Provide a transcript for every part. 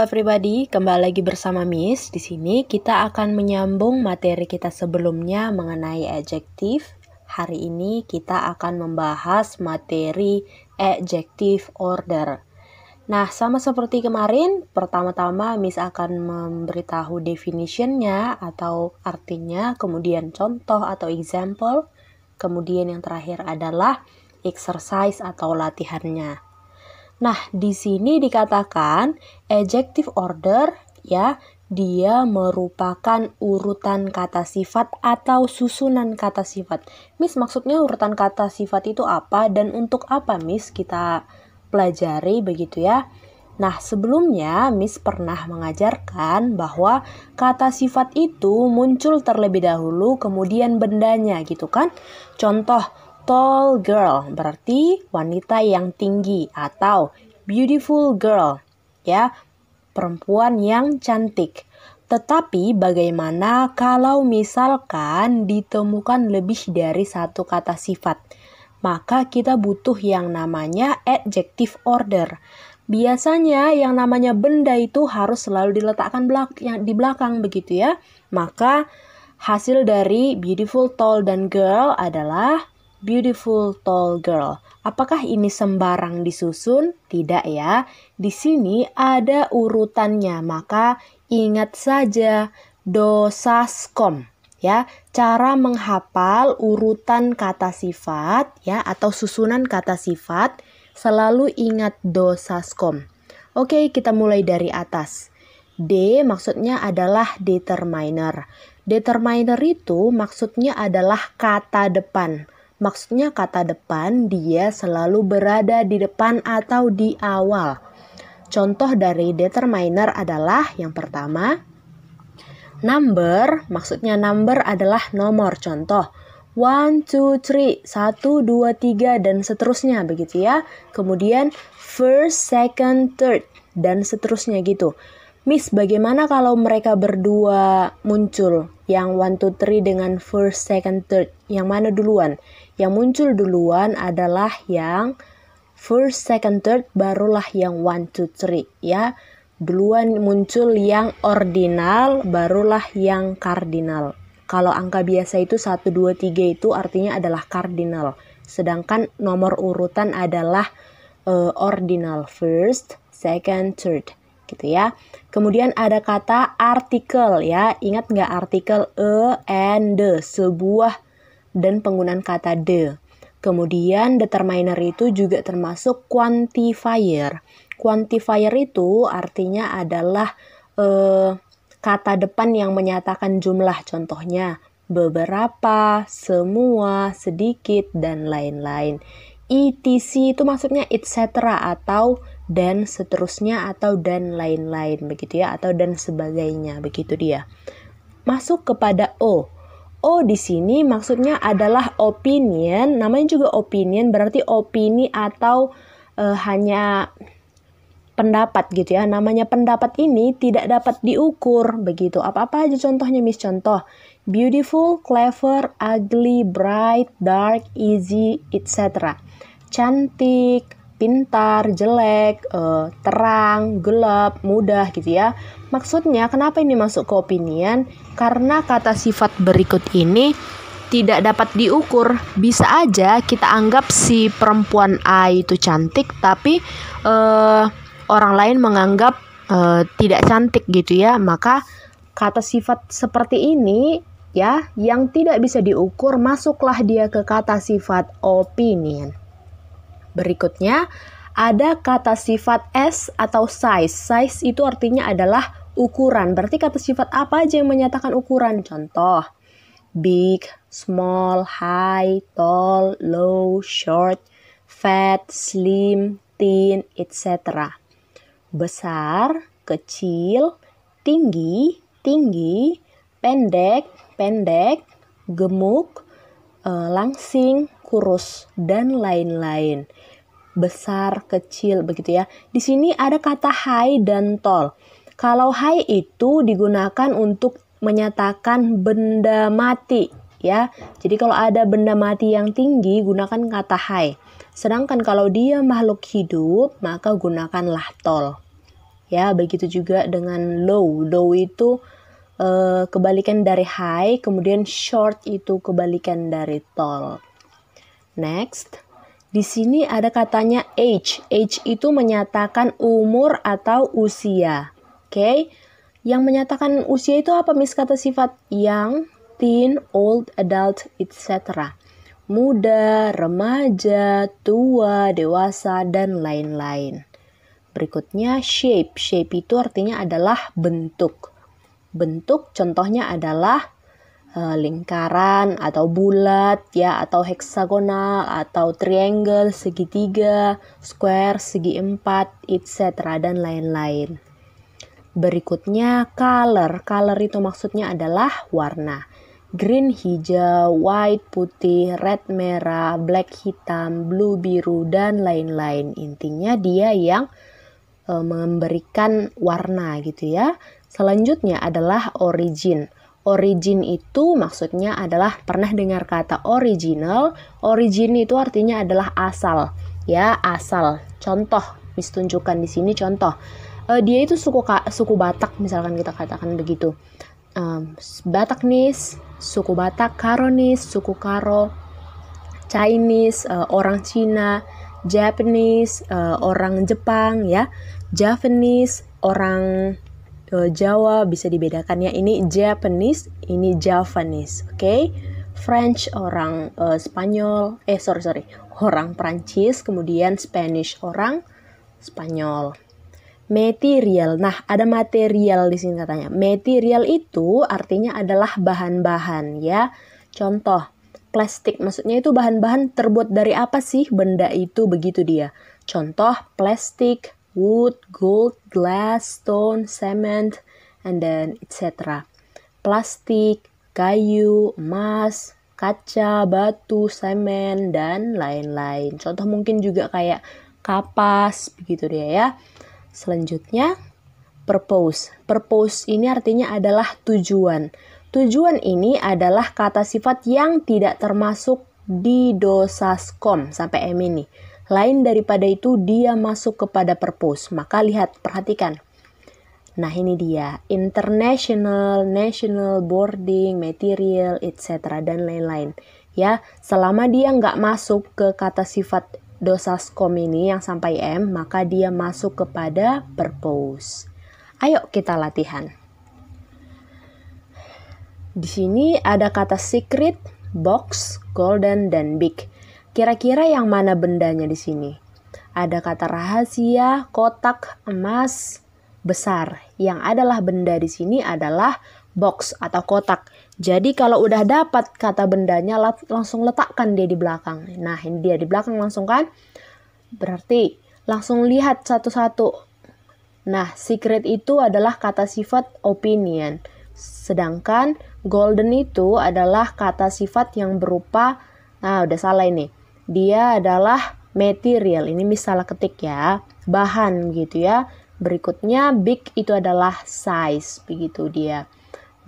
everybody, kembali lagi bersama Miss. Di sini kita akan menyambung materi kita sebelumnya mengenai adjektif. Hari ini kita akan membahas materi adjective order. Nah, sama seperti kemarin, pertama-tama Miss akan memberitahu definitionnya atau artinya, kemudian contoh atau example, kemudian yang terakhir adalah exercise atau latihannya. Nah, di sini dikatakan adjective order ya, dia merupakan urutan kata sifat atau susunan kata sifat. Miss, maksudnya urutan kata sifat itu apa dan untuk apa, Miss? Kita pelajari begitu ya. Nah, sebelumnya Miss pernah mengajarkan bahwa kata sifat itu muncul terlebih dahulu kemudian bendanya gitu kan. Contoh tall girl berarti wanita yang tinggi atau beautiful girl ya, perempuan yang cantik. Tetapi bagaimana kalau misalkan ditemukan lebih dari satu kata sifat? Maka kita butuh yang namanya adjective order. Biasanya yang namanya benda itu harus selalu diletakkan belak di belakang begitu ya. Maka hasil dari beautiful, tall, dan girl adalah Beautiful Tall Girl. Apakah ini sembarang disusun? Tidak ya. Di sini ada urutannya, maka ingat saja dosaskom ya. Cara menghafal urutan kata sifat ya atau susunan kata sifat selalu ingat dosaskom. Oke, kita mulai dari atas. D maksudnya adalah determiner. Determiner itu maksudnya adalah kata depan Maksudnya kata depan dia selalu berada di depan atau di awal. Contoh dari determiner adalah yang pertama number, maksudnya number adalah nomor. Contoh one two three satu dua tiga dan seterusnya begitu ya. Kemudian first, second, third, dan seterusnya gitu. Miss, bagaimana kalau mereka berdua muncul? Yang one, two, three dengan first, second, third. Yang mana duluan? Yang muncul duluan adalah yang first, second, third, barulah yang one, two, three. Ya, duluan muncul yang ordinal, barulah yang kardinal. Kalau angka biasa itu 1, 2, 3 itu artinya adalah kardinal. Sedangkan nomor urutan adalah uh, ordinal first, second, third gitu ya. Kemudian ada kata artikel ya. Ingat nggak artikel a e and the, sebuah dan penggunaan kata the. Kemudian determiner itu juga termasuk quantifier. Quantifier itu artinya adalah eh, kata depan yang menyatakan jumlah. Contohnya beberapa, semua, sedikit, dan lain-lain. ETC itu maksudnya etc atau dan seterusnya atau dan lain-lain begitu ya atau dan sebagainya begitu dia. Masuk kepada O. O di sini maksudnya adalah opinion, namanya juga opinion berarti opini atau e, hanya pendapat gitu ya. Namanya pendapat ini tidak dapat diukur begitu. Apa-apa aja contohnya Miss contoh. Beautiful, clever, ugly, bright, dark, easy, etc. Cantik, pintar, jelek, eh, terang, gelap, mudah gitu ya. Maksudnya kenapa ini masuk ke opinian? Karena kata sifat berikut ini tidak dapat diukur. Bisa aja kita anggap si perempuan A itu cantik, tapi eh, orang lain menganggap eh, tidak cantik gitu ya. Maka kata sifat seperti ini ya yang tidak bisa diukur masuklah dia ke kata sifat opinion. Berikutnya, ada kata sifat S atau size. Size itu artinya adalah ukuran. Berarti kata sifat apa aja yang menyatakan ukuran? Contoh, big, small, high, tall, low, short, fat, slim, thin, etc. Besar, kecil, tinggi, tinggi, pendek, pendek, gemuk, eh, langsing, kurus, dan lain-lain. Besar, kecil, begitu ya. Di sini ada kata high dan tall Kalau high itu digunakan untuk menyatakan benda mati, ya. Jadi kalau ada benda mati yang tinggi, gunakan kata high Sedangkan kalau dia makhluk hidup, maka gunakanlah tall Ya, begitu juga dengan low. Low itu eh, kebalikan dari high, kemudian short itu kebalikan dari tall. Next, di sini ada katanya age. Age itu menyatakan umur atau usia. Oke. Okay? Yang menyatakan usia itu apa Miss kata sifat? Young, teen, old, adult, etc. Muda, remaja, tua, dewasa, dan lain-lain. Berikutnya shape. Shape itu artinya adalah bentuk. Bentuk contohnya adalah Eh, lingkaran atau bulat ya atau heksagonal atau triangle, segitiga, square, segi empat, etc dan lain-lain. Berikutnya color. Color itu maksudnya adalah warna. Green hijau, white putih, red merah, black hitam, blue biru dan lain-lain. Intinya dia yang eh, memberikan warna gitu ya. Selanjutnya adalah origin. Origin itu maksudnya adalah pernah dengar kata original. Origin itu artinya adalah asal, ya asal. Contoh, mistunjukkan di sini contoh. Uh, dia itu suku suku Batak misalkan kita katakan begitu. Um, Batak suku Batak, Karonis, suku Karo, Chinese, uh, orang Cina, Japanese, uh, orang Jepang, ya, Japanese, orang kalau eh, Jawa bisa dibedakan ya. ini Japanese, ini Javanese, oke? Okay? French orang uh, Spanyol, eh sorry sorry, orang Prancis, kemudian Spanish orang Spanyol. Material. Nah, ada material di sini katanya. Material itu artinya adalah bahan-bahan ya. Contoh, plastik maksudnya itu bahan-bahan terbuat dari apa sih benda itu begitu dia. Contoh, plastik, wood, gold, glass, stone, cement, and then etc. Plastik, kayu, emas, kaca, batu, semen, dan lain-lain. Contoh mungkin juga kayak kapas, begitu dia ya. Selanjutnya, purpose. Purpose ini artinya adalah tujuan. Tujuan ini adalah kata sifat yang tidak termasuk di dosa skom sampai M ini. Lain daripada itu dia masuk kepada perpus. Maka lihat, perhatikan. Nah ini dia, international, national, boarding, material, etc. dan lain-lain. Ya, selama dia nggak masuk ke kata sifat dosa skom ini yang sampai M, maka dia masuk kepada purpose. Ayo kita latihan. Di sini ada kata secret, box, golden, dan big. Kira-kira yang mana bendanya di sini? Ada kata rahasia, kotak, emas, besar. Yang adalah benda di sini adalah box atau kotak. Jadi kalau udah dapat kata bendanya langsung letakkan dia di belakang. Nah, ini dia di belakang langsung kan? Berarti langsung lihat satu-satu. Nah, secret itu adalah kata sifat opinion. Sedangkan golden itu adalah kata sifat yang berupa Nah, udah salah ini dia adalah material. Ini misalnya ketik ya, bahan gitu ya. Berikutnya big itu adalah size begitu dia.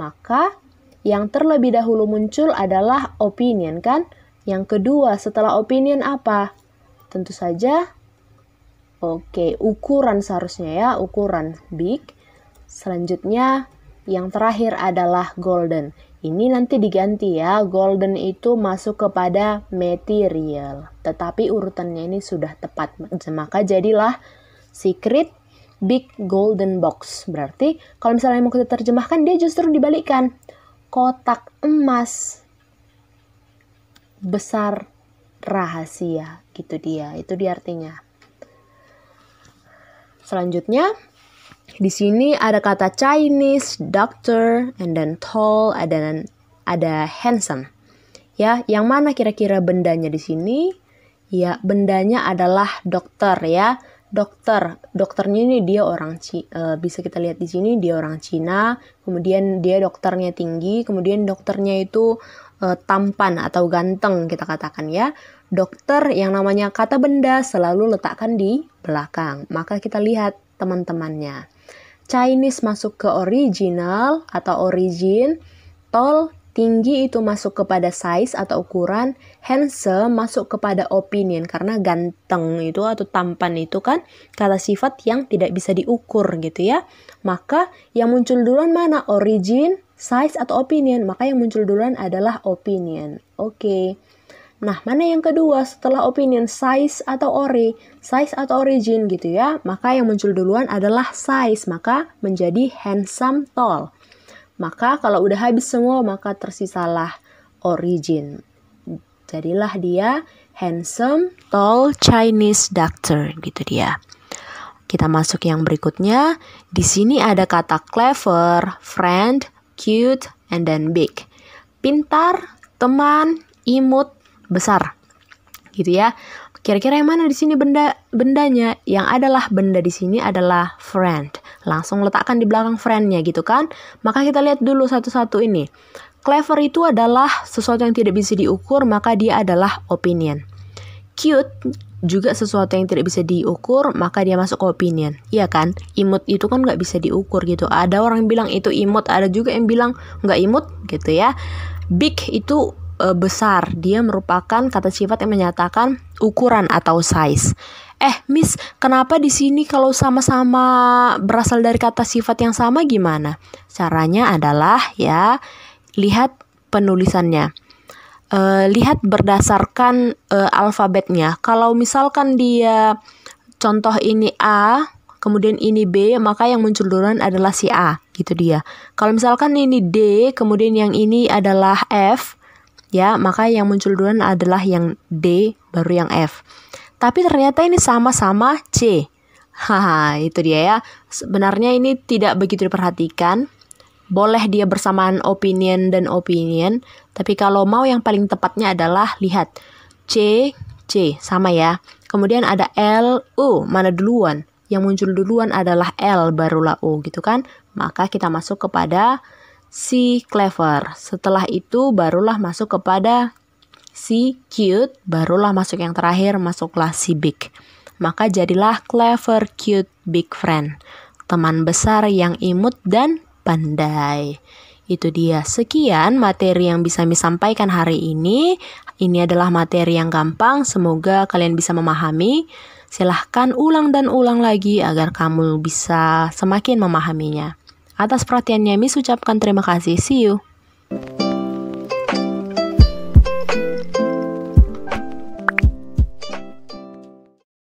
Maka yang terlebih dahulu muncul adalah opinion kan? Yang kedua setelah opinion apa? Tentu saja Oke, ukuran seharusnya ya, ukuran big. Selanjutnya yang terakhir adalah golden. Ini nanti diganti ya, golden itu masuk kepada material. Tetapi urutannya ini sudah tepat, maka jadilah secret big golden box. Berarti kalau misalnya mau kita terjemahkan, dia justru dibalikkan. Kotak emas besar rahasia, gitu dia. Itu dia artinya. Selanjutnya, di sini ada kata Chinese, doctor, and then tall, ada ada handsome. Ya, yang mana kira-kira bendanya di sini? Ya, bendanya adalah dokter ya. Dokter, dokternya ini dia orang C uh, eh, bisa kita lihat di sini dia orang Cina, kemudian dia dokternya tinggi, kemudian dokternya itu uh, tampan atau ganteng kita katakan ya. Dokter yang namanya kata benda selalu letakkan di belakang. Maka kita lihat teman-temannya. Chinese masuk ke original atau origin, tall tinggi itu masuk kepada size atau ukuran, handsome masuk kepada opinion karena ganteng itu atau tampan itu kan kata sifat yang tidak bisa diukur gitu ya. Maka yang muncul duluan mana? Origin, size atau opinion. Maka yang muncul duluan adalah opinion. Oke. Okay. Nah, mana yang kedua setelah opinion, size atau ori, size atau origin gitu ya. Maka yang muncul duluan adalah size, maka menjadi handsome tall. Maka kalau udah habis semua, maka tersisalah origin. Jadilah dia handsome tall Chinese doctor gitu dia. Kita masuk yang berikutnya. Di sini ada kata clever, friend, cute, and then big. Pintar, teman, imut, besar gitu ya kira-kira yang mana di sini benda bendanya yang adalah benda di sini adalah friend langsung letakkan di belakang friendnya gitu kan maka kita lihat dulu satu-satu ini clever itu adalah sesuatu yang tidak bisa diukur maka dia adalah opinion cute juga sesuatu yang tidak bisa diukur maka dia masuk ke opinion iya kan imut itu kan nggak bisa diukur gitu ada orang bilang itu imut ada juga yang bilang nggak imut gitu ya big itu e, besar. Dia merupakan kata sifat yang menyatakan ukuran atau size. Eh, Miss, kenapa di sini kalau sama-sama berasal dari kata sifat yang sama gimana? Caranya adalah ya lihat penulisannya. E, lihat berdasarkan e, alfabetnya. Kalau misalkan dia contoh ini A, kemudian ini B, maka yang muncul duluan adalah si A, gitu dia. Kalau misalkan ini D, kemudian yang ini adalah F, ya maka yang muncul duluan adalah yang D baru yang F. Tapi ternyata ini sama-sama C. Haha, itu dia ya. Sebenarnya ini tidak begitu diperhatikan. Boleh dia bersamaan opinion dan opinion, tapi kalau mau yang paling tepatnya adalah lihat C, C sama ya. Kemudian ada L, U, mana duluan? Yang muncul duluan adalah L barulah U gitu kan. Maka kita masuk kepada si clever. Setelah itu barulah masuk kepada si cute, barulah masuk yang terakhir masuklah si big. Maka jadilah clever, cute, big friend. Teman besar yang imut dan pandai. Itu dia sekian materi yang bisa kami sampaikan hari ini. Ini adalah materi yang gampang, semoga kalian bisa memahami. Silahkan ulang dan ulang lagi agar kamu bisa semakin memahaminya. Atas perhatiannya, Miss ucapkan terima kasih. See you.